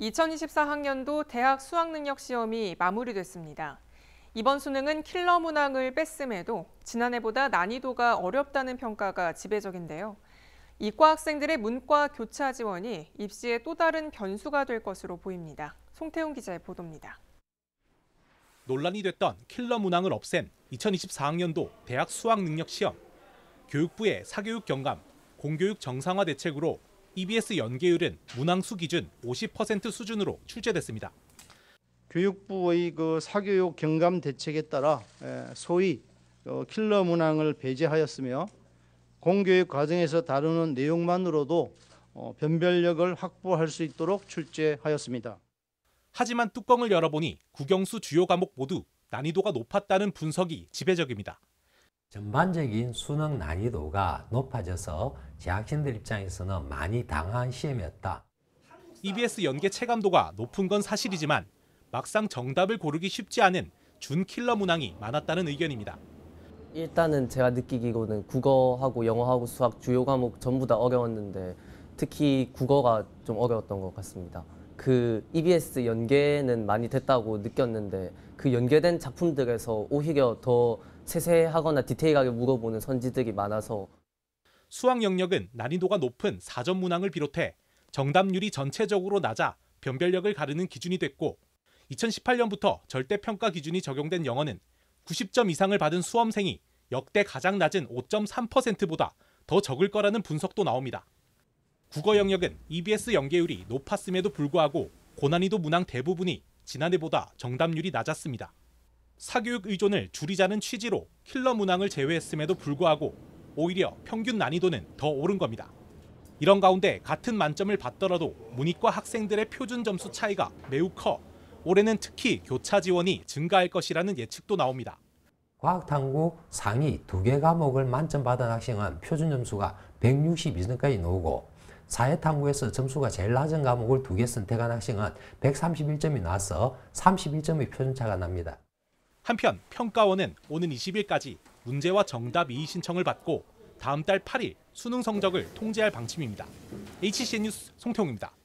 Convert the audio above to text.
2024학년도 대학 수학능력 시험이 마무리됐습니다. 이번 수능은 킬러 문항을 뺐음에도 지난해보다 난이도가 어렵다는 평가가 지배적인데요. 이과 학생들의 문과 교차 지원이 입시의 또 다른 변수가 될 것으로 보입니다. 송태훈 기자의 보도입니다. 논란이 됐던 킬러 문항을 없앤 2024학년도 대학 수학능력 시험. 교육부의 사교육 경감, 공교육 정상화 대책으로 EBS 연계율은 문항수 기준 50% 수준으로 출제됐습니다. 교육부의 그 사교육 경감 대책에 따라 예, 소위 어, 킬러 문항을 배제하였으며 공교육 과정에서 다루는 내용만으로도 어, 변별력을 확보할 수 있도록 출제하였습니다. 하지만 뚜껑을 열어보니 국영수 주요 과목 모두 난이도가 높았다는 분석이 지배적입니다. 전반적인 수능 난이도가 높아져서 재학생들 입장에서는 많이 당한 시험이었다. EBS 연계 체감도가 높은 건 사실이지만 막상 정답을 고르기 쉽지 않은 준킬러 문항이 많았다는 의견입니다. 일단은 제가 느끼기로는 국어하고 영어하고 수학 주요 과목 전부 다 어려웠는데 특히 국어가 좀 어려웠던 것 같습니다. 그 EBS 연계는 많이 됐다고 느꼈는데 그 연계된 작품들에서 오히려 더 세세하거나 디테일하게 물어보는 선지들이 많아서 수학 영역은 난이도가 높은 사전 문항을 비롯해 정답률이 전체적으로 낮아 변별력을 가르는 기준이 됐고 2018년부터 절대평가 기준이 적용된 영어는 90점 이상을 받은 수험생이 역대 가장 낮은 5.3%보다 더 적을 거라는 분석도 나옵니다. 국어 영역은 EBS 연계율이 높았음에도 불구하고 고난이도 문항 대부분이 지난해보다 정답률이 낮았습니다. 사교육 의존을 줄이자는 취지로 킬러 문항을 제외했음에도 불구하고 오히려 평균 난이도는 더 오른 겁니다. 이런 가운데 같은 만점을 받더라도 문이과 학생들의 표준 점수 차이가 매우 커 올해는 특히 교차 지원이 증가할 것이라는 예측도 나옵니다. 과학탐구 상위 두 개 과목을 만점 받은 학생은 표준 점수가 162점까지 나오고 사회탐구에서 점수가 제일 낮은 과목을 두 개 선택한 학생은 131점이 나서 31점의 표준차가 납니다. 한편 평가원은 오는 20일까지 문제와 정답 이의 신청을 받고 다음 달 8일 수능 성적을 통제할 방침입니다. h c 뉴스 송태웅입니다.